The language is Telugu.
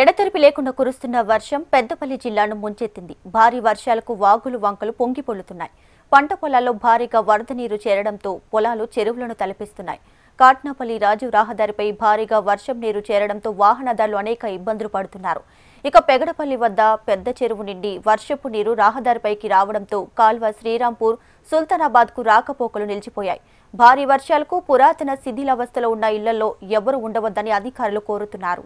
ఎడతెరిపి లేకుండా కురుస్తున్న వర్షం పెద్దపల్లి జిల్లాను ముంచెత్తింది భారీ వర్షాలకు వాగులు వంకలు పొంగిపొల్లుతున్నాయి పంట పొలాల్లో భారీగా వరద నీరు చేరడంతో పొలాలు చెరువులను తలపిస్తున్నాయి కాట్నాపల్లి రాజు రహదారిపై భారీగా వర్షం నీరు చేరడంతో వాహనదారులు అనేక ఇబ్బందులు పడుతున్నారు ఇక పెగడపల్లి వద్ద పెద్ద చెరువు నిండి వర్షపు నీరు రహదారిపైకి రావడంతో కాల్వ శ్రీరాంపూర్ సుల్తానాబాద్కు రాకపోకలు నిలిచిపోయాయి భారీ వర్షాలకు పురాతన శిథిలావస్థలో ఉన్న ఇళ్లలో ఎవరు ఉండవద్దని అధికారులు కోరుతున్నారు